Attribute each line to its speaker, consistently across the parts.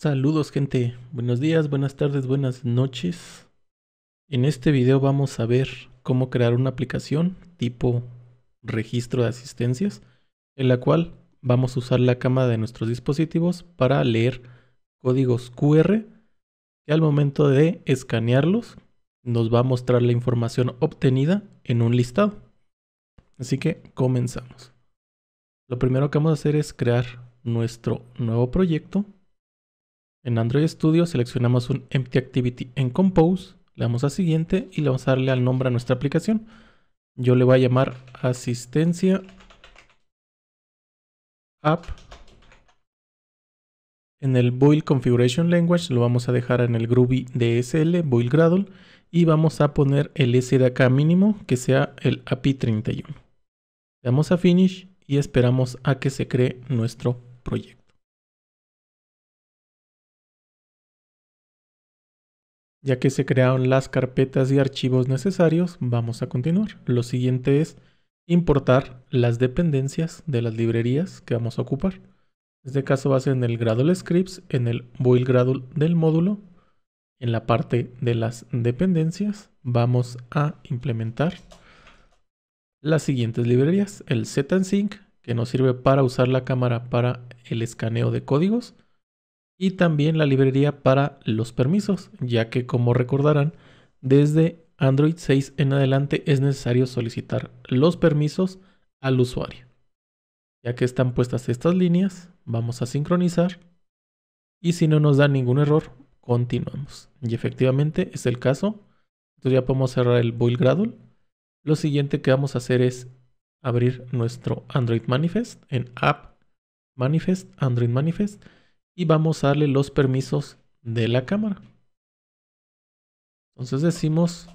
Speaker 1: Saludos gente, buenos días, buenas tardes, buenas noches. En este video vamos a ver cómo crear una aplicación tipo registro de asistencias, en la cual vamos a usar la cámara de nuestros dispositivos para leer códigos QR que al momento de escanearlos nos va a mostrar la información obtenida en un listado. Así que comenzamos. Lo primero que vamos a hacer es crear nuestro nuevo proyecto en Android Studio seleccionamos un Empty Activity en Compose, le damos a siguiente y le vamos a darle al nombre a nuestra aplicación. Yo le voy a llamar asistencia app. En el Boil Configuration Language lo vamos a dejar en el Groovy DSL, Build Gradle, y vamos a poner el SDK mínimo que sea el API 31. Le damos a Finish y esperamos a que se cree nuestro proyecto. Ya que se crearon las carpetas y archivos necesarios, vamos a continuar. Lo siguiente es importar las dependencias de las librerías que vamos a ocupar. En este caso va a ser en el Gradle Scripts, en el Boil Gradle del módulo. En la parte de las dependencias vamos a implementar las siguientes librerías. El Sync, que nos sirve para usar la cámara para el escaneo de códigos y también la librería para los permisos, ya que como recordarán, desde Android 6 en adelante es necesario solicitar los permisos al usuario. Ya que están puestas estas líneas, vamos a sincronizar y si no nos da ningún error, continuamos. Y efectivamente es el caso. Entonces ya podemos cerrar el build gradle. Lo siguiente que vamos a hacer es abrir nuestro Android Manifest en App Manifest, Android Manifest y vamos a darle los permisos de la cámara. Entonces decimos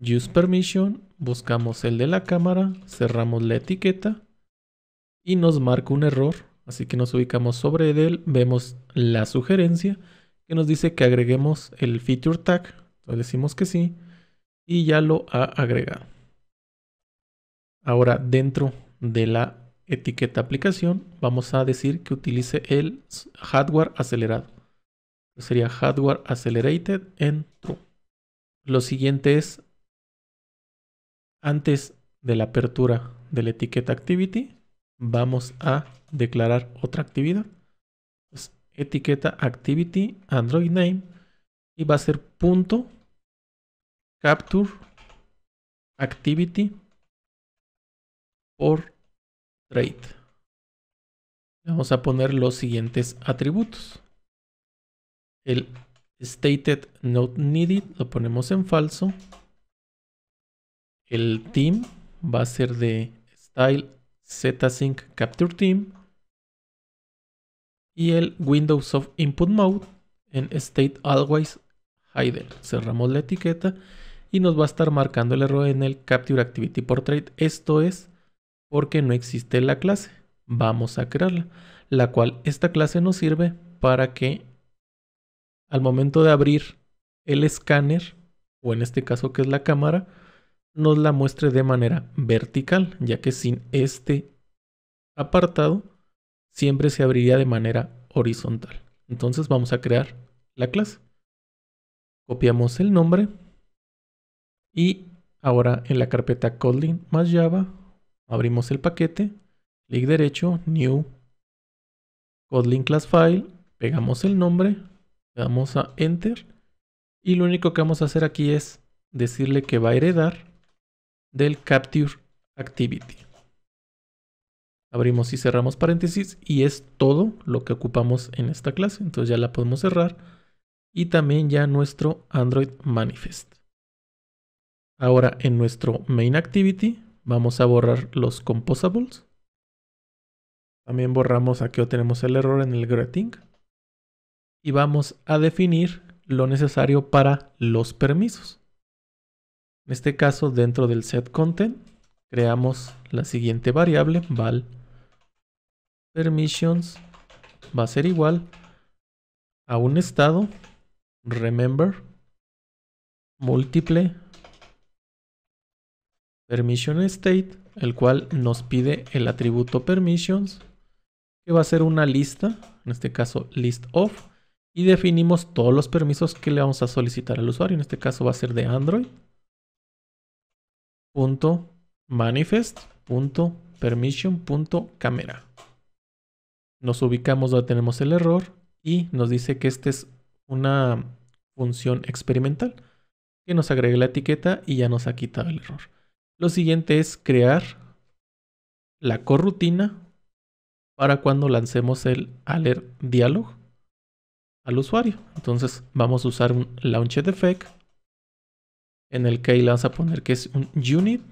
Speaker 1: use permission, buscamos el de la cámara, cerramos la etiqueta y nos marca un error. Así que nos ubicamos sobre él, vemos la sugerencia que nos dice que agreguemos el feature tag. Entonces decimos que sí y ya lo ha agregado. Ahora dentro de la etiqueta aplicación, vamos a decir que utilice el hardware acelerado. Sería hardware accelerated en true. Lo siguiente es antes de la apertura de la etiqueta activity, vamos a declarar otra actividad. etiqueta activity android name y va a ser punto capture activity por Trade. Vamos a poner los siguientes atributos. El stated not needed lo ponemos en falso. El team va a ser de style zsync capture team. Y el windows of input mode en state always hidden. Cerramos la etiqueta y nos va a estar marcando el error en el capture activity portrait. Esto es porque no existe la clase. Vamos a crearla, la cual esta clase nos sirve para que al momento de abrir el escáner, o en este caso que es la cámara, nos la muestre de manera vertical, ya que sin este apartado siempre se abriría de manera horizontal. Entonces vamos a crear la clase. Copiamos el nombre y ahora en la carpeta Kotlin más Java Abrimos el paquete, clic derecho, New, Kotlin Class File, pegamos el nombre, le damos a Enter y lo único que vamos a hacer aquí es decirle que va a heredar del Capture Activity. Abrimos y cerramos paréntesis y es todo lo que ocupamos en esta clase. Entonces ya la podemos cerrar y también ya nuestro Android Manifest. Ahora en nuestro Main Activity Vamos a borrar los composables. También borramos aquí o tenemos el error en el greeting. Y vamos a definir lo necesario para los permisos. En este caso, dentro del set content, creamos la siguiente variable, val permissions va a ser igual a un estado, remember, múltiple permission state, el cual nos pide el atributo permissions, que va a ser una lista, en este caso list of, y definimos todos los permisos que le vamos a solicitar al usuario, en este caso va a ser de Android. Punto manifest punto permission punto Nos ubicamos donde tenemos el error y nos dice que esta es una función experimental que nos agregue la etiqueta y ya nos ha quitado el error. Lo siguiente es crear la corrutina para cuando lancemos el alert dialog al usuario. Entonces vamos a usar un launch effect en el que ahí vamos a poner que es un unit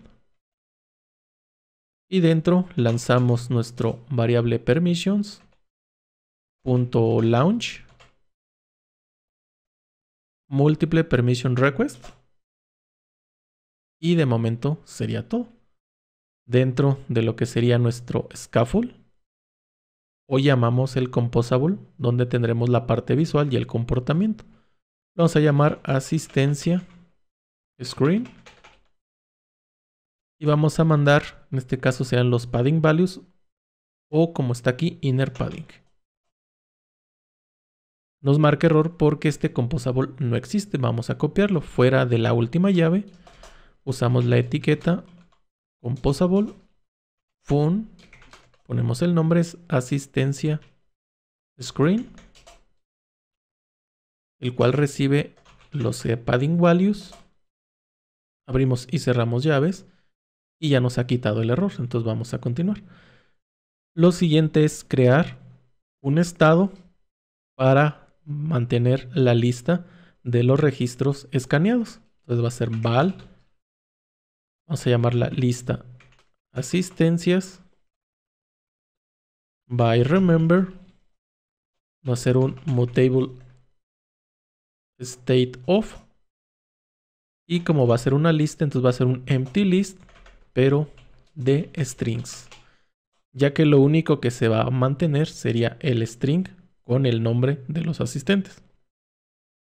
Speaker 1: y dentro lanzamos nuestro variable permissions punto launch múltiple permission request y de momento sería todo. Dentro de lo que sería nuestro scaffold, o llamamos el composable, donde tendremos la parte visual y el comportamiento. Vamos a llamar asistencia screen. Y vamos a mandar, en este caso serán los padding values, o como está aquí, inner padding. Nos marca error porque este composable no existe. Vamos a copiarlo fuera de la última llave usamos la etiqueta composable fun, ponemos el nombre es asistencia screen, el cual recibe los e padding values, abrimos y cerramos llaves y ya nos ha quitado el error, entonces vamos a continuar. Lo siguiente es crear un estado para mantener la lista de los registros escaneados. Entonces va a ser val Vamos a llamarla lista asistencias by remember. Va a ser un mutable state of. Y como va a ser una lista, entonces va a ser un empty list, pero de strings. Ya que lo único que se va a mantener sería el string con el nombre de los asistentes.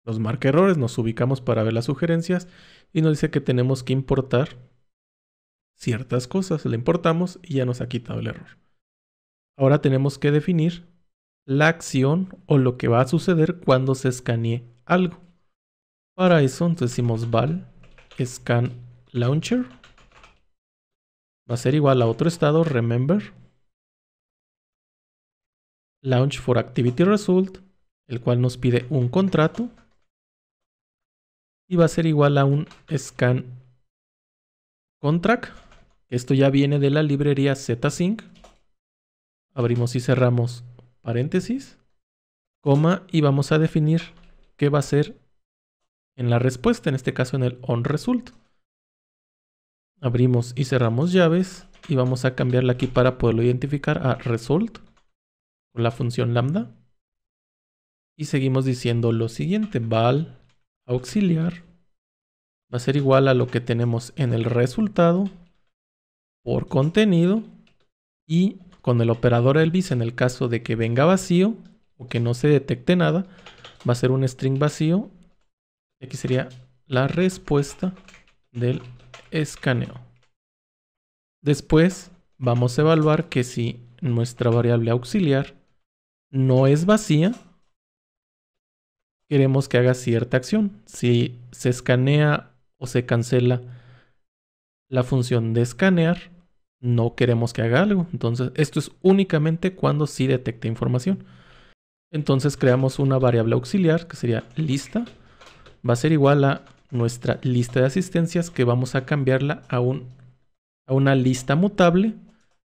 Speaker 1: Los marca errores, nos ubicamos para ver las sugerencias y nos dice que tenemos que importar ciertas cosas, le importamos y ya nos ha quitado el error. Ahora tenemos que definir la acción o lo que va a suceder cuando se escanee algo. Para eso entonces decimos val scan launcher va a ser igual a otro estado remember launch for activity result el cual nos pide un contrato y va a ser igual a un scan contract. Esto ya viene de la librería zsync. Abrimos y cerramos paréntesis, coma, y vamos a definir qué va a ser en la respuesta, en este caso en el onResult. Abrimos y cerramos llaves y vamos a cambiarla aquí para poderlo identificar a result con la función lambda. Y seguimos diciendo lo siguiente, val auxiliar va a ser igual a lo que tenemos en el resultado por contenido y con el operador Elvis en el caso de que venga vacío o que no se detecte nada va a ser un string vacío aquí sería la respuesta del escaneo después vamos a evaluar que si nuestra variable auxiliar no es vacía queremos que haga cierta acción si se escanea se cancela la función de escanear, no queremos que haga algo. Entonces, esto es únicamente cuando si detecta información. Entonces creamos una variable auxiliar que sería lista. Va a ser igual a nuestra lista de asistencias que vamos a cambiarla a, a una lista mutable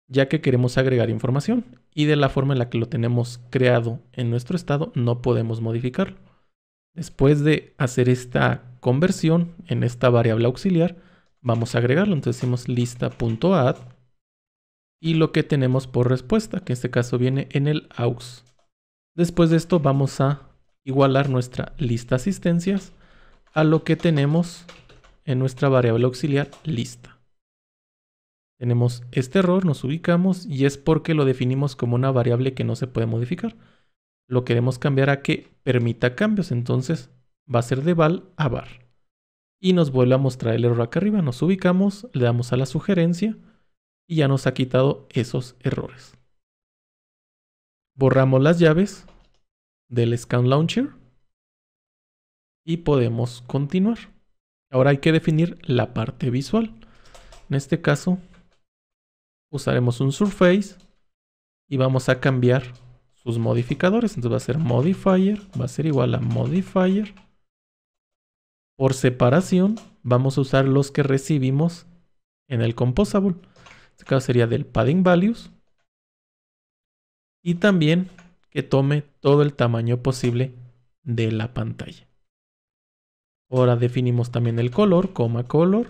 Speaker 1: ya que queremos agregar información y de la forma en la que lo tenemos creado en nuestro estado no podemos modificarlo. Después de hacer esta conversión en esta variable auxiliar, vamos a agregarlo. Entonces decimos lista.add y lo que tenemos por respuesta, que en este caso viene en el aux. Después de esto vamos a igualar nuestra lista asistencias a lo que tenemos en nuestra variable auxiliar lista. Tenemos este error, nos ubicamos y es porque lo definimos como una variable que no se puede modificar. Lo queremos cambiar a que permita cambios, entonces va a ser de val a var. Y nos vuelve a mostrar el error acá arriba, nos ubicamos, le damos a la sugerencia y ya nos ha quitado esos errores. Borramos las llaves del Scan Launcher y podemos continuar. Ahora hay que definir la parte visual. En este caso usaremos un Surface y vamos a cambiar sus modificadores. Entonces va a ser modifier, va a ser igual a modifier por separación, vamos a usar los que recibimos en el composable. En este caso sería del padding values. Y también que tome todo el tamaño posible de la pantalla. Ahora definimos también el color, coma color.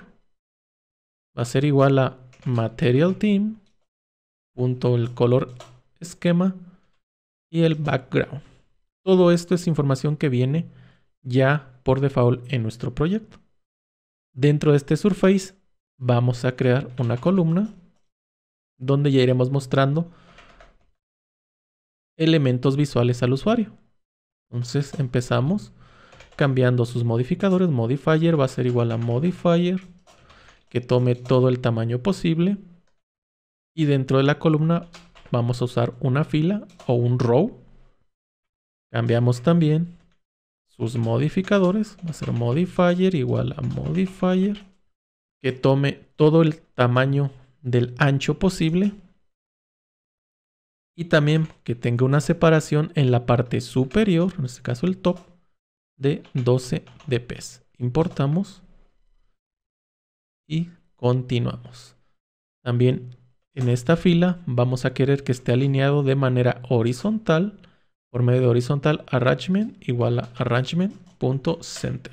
Speaker 1: Va a ser igual a material team. Punto el color esquema y el background. Todo esto es información que viene ya por default en nuestro proyecto. Dentro de este Surface vamos a crear una columna donde ya iremos mostrando elementos visuales al usuario. Entonces empezamos cambiando sus modificadores. Modifier va a ser igual a modifier que tome todo el tamaño posible. Y dentro de la columna vamos a usar una fila o un row. Cambiamos también sus modificadores. Va a ser modifier igual a modifier. Que tome todo el tamaño del ancho posible. Y también que tenga una separación en la parte superior, en este caso el top, de 12 dps. Importamos y continuamos. También en esta fila vamos a querer que esté alineado de manera horizontal por medio de horizontal arrangement igual a arrangement.center.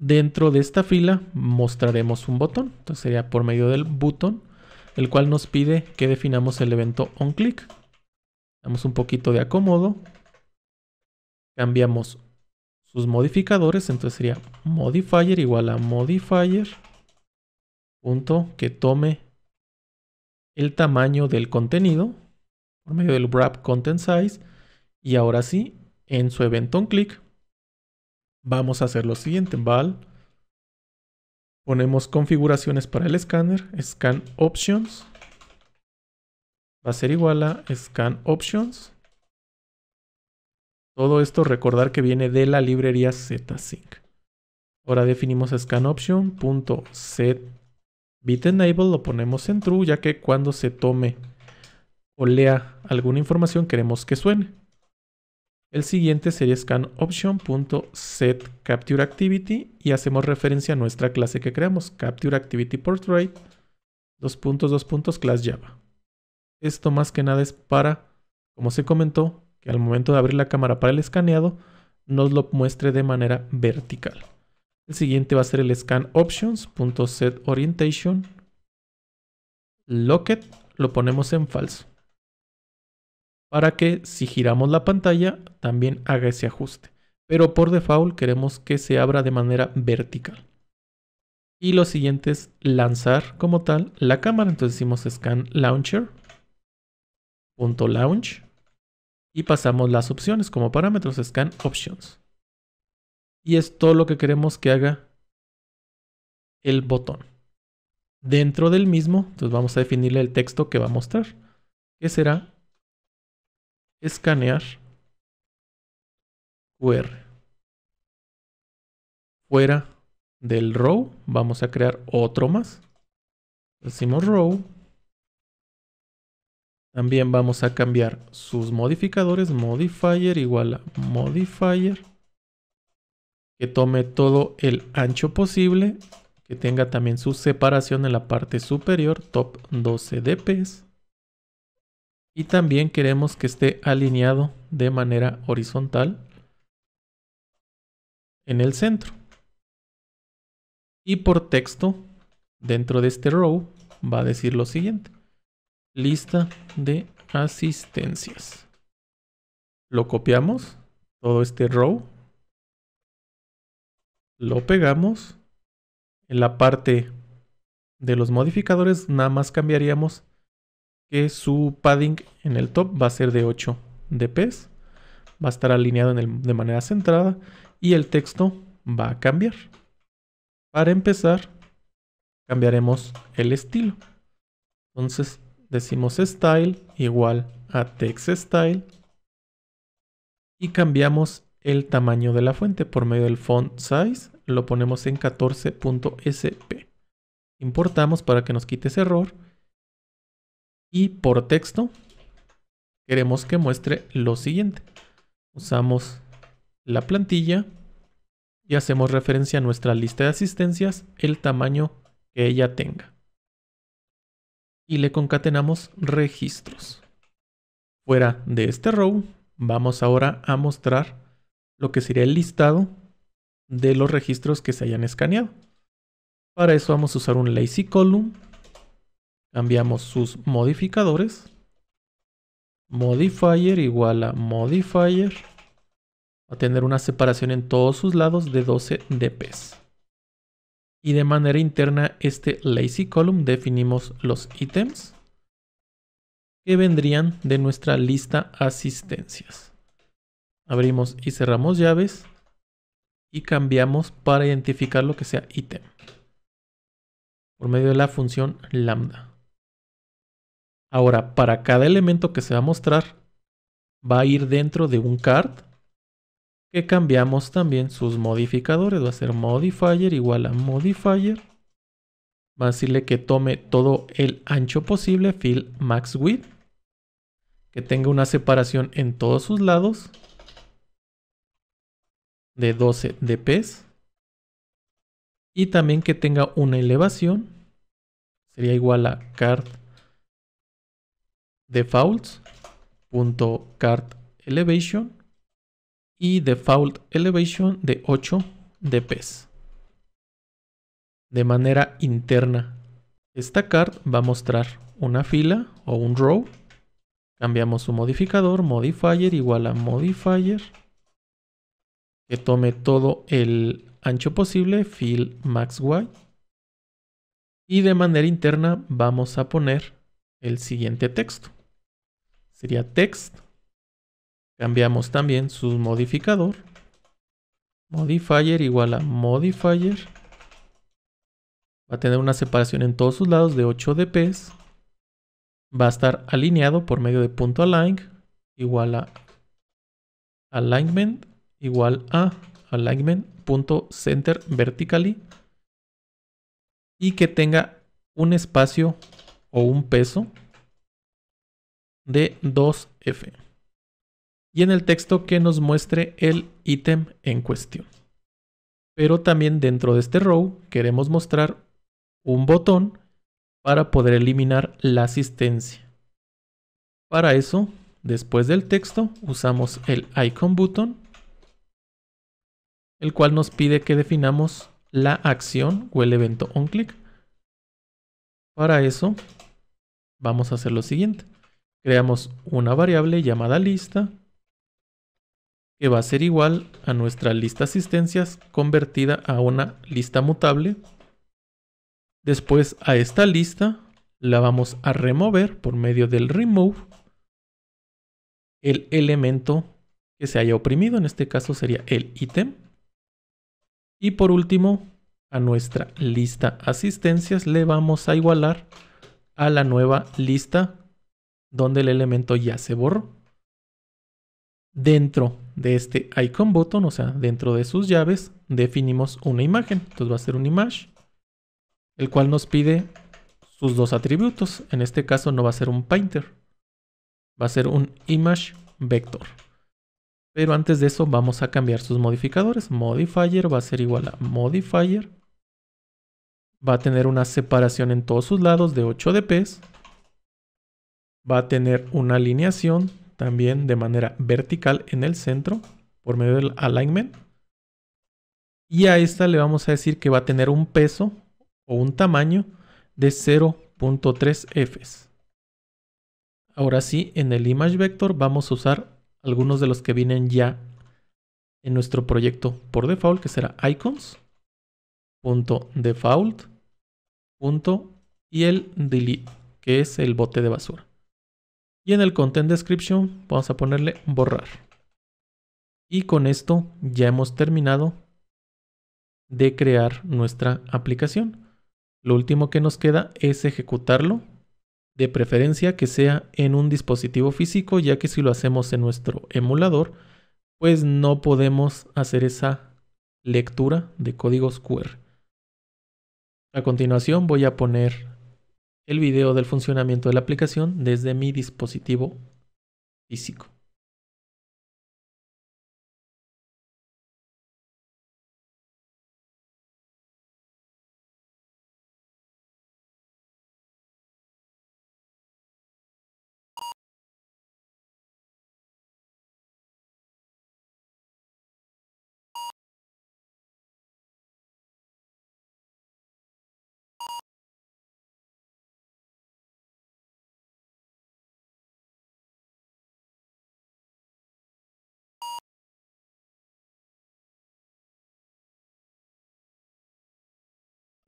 Speaker 1: Dentro de esta fila mostraremos un botón, entonces sería por medio del botón, el cual nos pide que definamos el evento onClick. Damos un poquito de acomodo, cambiamos sus modificadores, entonces sería modifier igual a modifier punto que tome el tamaño del contenido medio del wrap content size. Y ahora sí, en su evento on click, vamos a hacer lo siguiente, val. Ponemos configuraciones para el escáner, scan options. Va a ser igual a scan options. Todo esto recordar que viene de la librería ZSync. Ahora definimos scan option.set bit enable, lo ponemos en true ya que cuando se tome o lea alguna información queremos que suene. El siguiente sería scanOption.setCaptureActivity y hacemos referencia a nuestra clase que creamos, CaptureActivityPortrait, dos puntos, puntos, Java. Esto más que nada es para, como se comentó, que al momento de abrir la cámara para el escaneado, nos lo muestre de manera vertical. El siguiente va a ser el scanOptions.setOrientation. Locket lo ponemos en falso para que si giramos la pantalla también haga ese ajuste. Pero por default queremos que se abra de manera vertical. Y lo siguiente es lanzar como tal la cámara. Entonces decimos scan launcher. Punto launch. Y pasamos las opciones como parámetros scan options. Y es todo lo que queremos que haga el botón. Dentro del mismo, entonces vamos a definirle el texto que va a mostrar, que será escanear QR. Fuera del row vamos a crear otro más. Decimos row. También vamos a cambiar sus modificadores. Modifier igual a modifier. Que tome todo el ancho posible. Que tenga también su separación en la parte superior. Top 12 dps y también queremos que esté alineado de manera horizontal en el centro. Y por texto, dentro de este row, va a decir lo siguiente. Lista de asistencias. Lo copiamos, todo este row. Lo pegamos. En la parte de los modificadores nada más cambiaríamos que su padding en el top va a ser de 8 dps, va a estar alineado de manera centrada y el texto va a cambiar. Para empezar, cambiaremos el estilo. Entonces decimos style igual a text style y cambiamos el tamaño de la fuente por medio del font size, lo ponemos en 14.sp. Importamos para que nos quite ese error y por texto queremos que muestre lo siguiente. Usamos la plantilla y hacemos referencia a nuestra lista de asistencias, el tamaño que ella tenga. Y le concatenamos registros. Fuera de este row, vamos ahora a mostrar lo que sería el listado de los registros que se hayan escaneado. Para eso vamos a usar un lazy column Cambiamos sus modificadores. Modifier igual a modifier. Va a tener una separación en todos sus lados de 12 dps. Y de manera interna, este lazy column definimos los ítems que vendrían de nuestra lista asistencias. Abrimos y cerramos llaves y cambiamos para identificar lo que sea ítem por medio de la función lambda. Ahora, para cada elemento que se va a mostrar, va a ir dentro de un card que cambiamos también sus modificadores. Va a ser modifier igual a modifier. Va a decirle que tome todo el ancho posible, fill max width. Que tenga una separación en todos sus lados de 12 dps. Y también que tenga una elevación. Sería igual a card Default.cardElevation elevation y default elevation de 8 dps de manera interna. Esta card va a mostrar una fila o un row. Cambiamos su modificador, modifier igual a modifier, que tome todo el ancho posible, fill max y. Y de manera interna vamos a poner el siguiente texto sería text. Cambiamos también su modificador. Modifier igual a modifier. Va a tener una separación en todos sus lados de 8 dps. Va a estar alineado por medio de punto align igual a alignment igual a alignment.center vertically y que tenga un espacio o un peso de 2F. Y en el texto que nos muestre el ítem en cuestión. Pero también dentro de este row queremos mostrar un botón para poder eliminar la asistencia. Para eso, después del texto, usamos el icon button, el cual nos pide que definamos la acción o el evento on-click. Para eso, vamos a hacer lo siguiente creamos una variable llamada lista que va a ser igual a nuestra lista asistencias convertida a una lista mutable. Después a esta lista la vamos a remover por medio del remove el elemento que se haya oprimido, en este caso sería el ítem. Y por último, a nuestra lista asistencias le vamos a igualar a la nueva lista donde el elemento ya se borró. Dentro de este icon button, o sea, dentro de sus llaves, definimos una imagen. Entonces va a ser un image, el cual nos pide sus dos atributos. En este caso no va a ser un painter, va a ser un image vector. Pero antes de eso vamos a cambiar sus modificadores. Modifier va a ser igual a modifier. Va a tener una separación en todos sus lados de 8 dps Va a tener una alineación también de manera vertical en el centro por medio del alignment. Y a esta le vamos a decir que va a tener un peso o un tamaño de 0.3 Fs. Ahora sí, en el image vector vamos a usar algunos de los que vienen ya en nuestro proyecto por default, que será y el delete, que es el bote de basura. Y en el content description vamos a ponerle borrar. Y con esto ya hemos terminado de crear nuestra aplicación. Lo último que nos queda es ejecutarlo, de preferencia que sea en un dispositivo físico, ya que si lo hacemos en nuestro emulador, pues no podemos hacer esa lectura de códigos QR. A continuación voy a poner el video del funcionamiento de la aplicación desde mi dispositivo físico.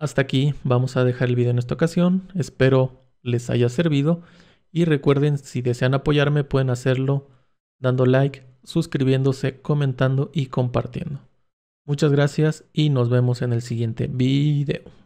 Speaker 1: Hasta aquí vamos a dejar el video en esta ocasión, espero les haya servido y recuerden si desean apoyarme pueden hacerlo dando like, suscribiéndose, comentando y compartiendo. Muchas gracias y nos vemos en el siguiente video.